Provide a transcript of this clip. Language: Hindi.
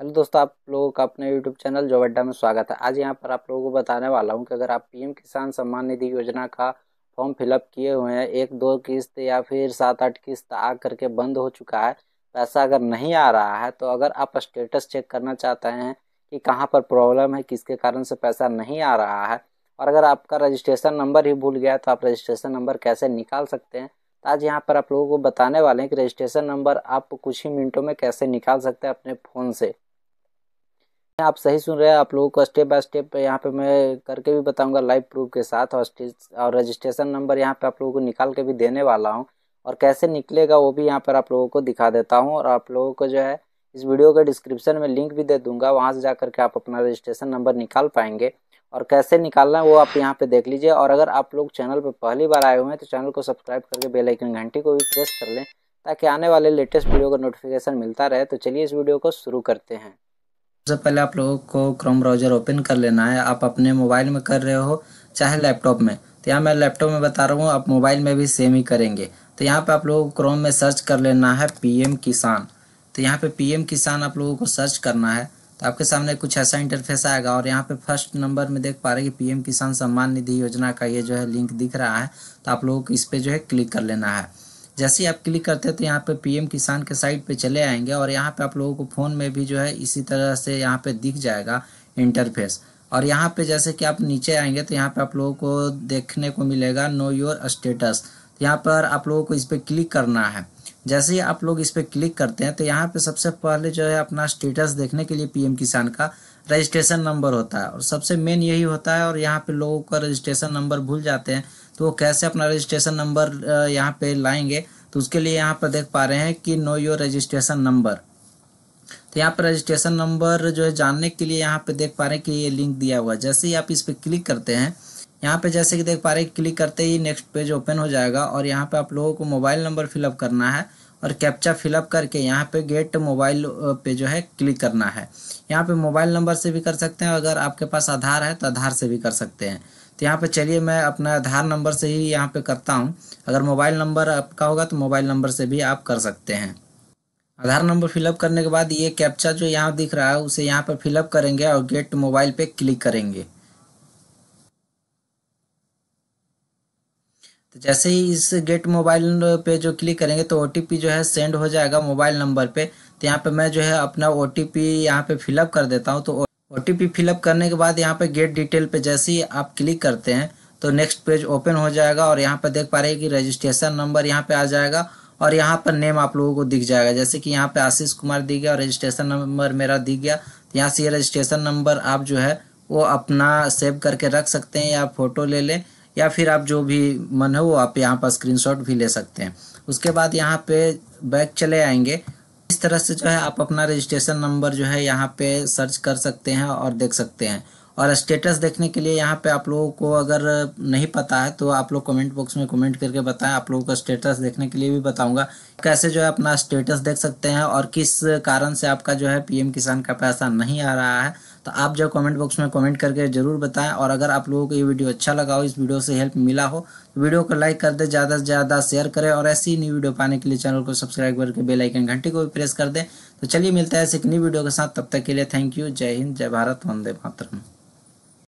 हेलो दोस्तों आप लोगों का अपने यूट्यूब चैनल जॉब अड्डा में स्वागत है आज यहाँ पर आप लोगों को बताने वाला हूँ कि अगर आप पीएम किसान सम्मान निधि योजना का फॉर्म फिलअप किए हुए हैं एक दो किस्त या फिर सात आठ किस्त आ करके बंद हो चुका है पैसा अगर नहीं आ रहा है तो अगर आप स्टेटस चेक करना चाहते हैं कि कहाँ पर प्रॉब्लम है किसके कारण से पैसा नहीं आ रहा है और अगर आपका रजिस्ट्रेशन नंबर ही भूल गया तो आप रजिस्ट्रेशन नंबर कैसे निकाल सकते हैं तो आज यहाँ पर आप लोगों को बताने वाले हैं कि रजिस्ट्रेशन नंबर आप कुछ ही मिनटों में कैसे निकाल सकते हैं अपने फ़ोन से आप सही सुन रहे हैं आप लोगों को स्टेप बाय स्टेप यहाँ पे मैं करके भी बताऊंगा लाइव प्रूफ के साथ और और रजिस्ट्रेशन नंबर यहाँ पे आप लोगों को निकाल के भी देने वाला हूँ और कैसे निकलेगा वो भी यहाँ पर आप लोगों को दिखा देता हूँ और आप लोगों को जो है इस वीडियो के डिस्क्रिप्शन में लिंक भी दे दूंगा वहाँ से जा करके आप अपना रजिस्ट्रेशन नंबर निकाल पाएंगे और कैसे निकालना है वो आप यहाँ पे देख लीजिए और अगर आप लोग चैनल पर पहली बार आए हुए हैं तो चैनल को सब्सक्राइब करके बेल आइकन घंटी को भी प्रेस कर लें ताकि आने वाले लेटेस्ट वीडियो का नोटिफिकेशन मिलता रहे तो चलिए इस वीडियो को शुरू करते हैं सबसे पहले आप लोगों को क्रोम ब्राउज़र ओपन कर लेना है आप अपने मोबाइल में कर रहे हो चाहे लैपटॉप में तो यहाँ मैं लैपटॉप में बता रहा हूँ आप मोबाइल में भी सेम ही करेंगे तो यहाँ पे आप लोगों को क्रोम में सर्च कर लेना है पीएम किसान तो यहाँ पे पीएम किसान आप लोगों को सर्च करना है तो आपके सामने कुछ ऐसा इंटरफेस आएगा और यहाँ पे फर्स्ट नंबर में देख पा रहे कि पीएम किसान सम्मान निधि योजना का ये जो है लिंक दिख रहा है तो आप लोगों को इस पर जो है क्लिक कर लेना है जैसे ही आप क्लिक करते हैं तो यहाँ पे पीएम किसान के साइट पे चले आएंगे और यहाँ पे आप लोगों को फ़ोन में भी जो है इसी तरह से यहाँ पे दिख जाएगा इंटरफेस और यहाँ पे जैसे कि आप नीचे आएंगे तो यहाँ पे आप लोगों को देखने को मिलेगा नो योर स्टेटस यहाँ पर आप लोगों को इस पर क्लिक करना है जैसे ही आप लोग इस पर क्लिक करते हैं तो यहाँ पे सबसे पहले जो है अपना स्टेटस देखने के लिए पीएम किसान का रजिस्ट्रेशन नंबर होता है और सबसे मेन यही होता है और यहाँ पे लोगों का रजिस्ट्रेशन नंबर भूल जाते हैं तो कैसे अपना रजिस्ट्रेशन नंबर यहाँ पे लाएंगे तो उसके लिए यहाँ पर देख पा रहे हैं कि नो योर रजिस्ट्रेशन नंबर तो यहाँ पर रजिस्ट्रेशन नंबर जो है जानने के लिए यहाँ पे देख पा रहे हैं कि ये लिंक दिया हुआ है जैसे ही आप इस पर क्लिक करते हैं यहाँ पे जैसे कि देख पा रहे हैं क्लिक करते ही नेक्स्ट पेज ओपन हो जाएगा और यहाँ पे आप लोगों को मोबाइल नंबर फिलअप करना है और कैप्चा फिलअप करके यहाँ पे गेट मोबाइल पे जो है क्लिक करना है यहाँ पे मोबाइल नंबर से भी कर सकते हैं अगर आपके पास आधार है तो आधार से भी कर सकते हैं तो यहाँ पर चलिए मैं अपना आधार नंबर से ही यहाँ पे करता हूँ अगर मोबाइल नंबर आपका होगा तो मोबाइल नंबर से भी आप कर सकते हैं आधार नंबर फिलअप करने के बाद ये कैप्चा जो यहाँ दिख रहा है उसे यहाँ पर फिलअप करेंगे और गेट मोबाइल पे क्लिक करेंगे तो जैसे ही इस गेट मोबाइल पे जो क्लिक करेंगे तो ओ जो है सेंड हो जाएगा मोबाइल नंबर पे तो यहाँ पे मैं जो है अपना ओ टी पी यहाँ पे फिलअप कर देता हूँ तो ओ टी फिलअप करने के बाद यहाँ पे गेट डिटेल पे जैसे ही आप क्लिक करते हैं तो नेक्स्ट पेज ओपन हो जाएगा और यहाँ पर देख पा रहे हैं कि रजिस्ट्रेशन नंबर यहाँ पे आ जाएगा और यहाँ पर नेम आप लोगों को दिख जाएगा जैसे कि यहाँ पे आशीष कुमार दिख गया और रजिस्ट्रेशन नंबर मेरा दिख गया तो यहाँ से ये रजिस्ट्रेशन नंबर आप जो है वो अपना सेव करके रख सकते हैं या फ़ोटो ले लें या फिर आप जो भी मन हो वो आप यहाँ पर स्क्रीन भी ले सकते हैं उसके बाद यहाँ पे बैक चले आएंगे इस तरह से जो है आप अपना रजिस्ट्रेशन नंबर जो है यहाँ पे सर्च कर सकते हैं और देख सकते हैं और स्टेटस देखने के लिए यहाँ पे आप लोगों को अगर नहीं पता है तो आप लोग कमेंट बॉक्स में कमेंट करके बताएं आप लोगों का स्टेटस देखने के लिए भी बताऊंगा कैसे जो है अपना स्टेटस देख सकते हैं और किस कारण से आपका जो है पीएम किसान का पैसा नहीं आ रहा है तो आप जो कमेंट बॉक्स में कमेंट करके ज़रूर बताएं और अगर आप लोगों को ये वीडियो अच्छा लगा हो इस वीडियो से हेल्प मिला हो तो वीडियो को लाइक कर दें ज़्यादा से ज़्यादा शेयर करें और ऐसी न्यू वीडियो पाने के लिए चैनल को सब्सक्राइब करके बेलाइकन घंटे को भी प्रेस कर दें तो चलिए मिलता है ऐसे एक नई वीडियो के साथ तब तक के लिए थैंक यू जय हिंद जय भारत वंदे मातरम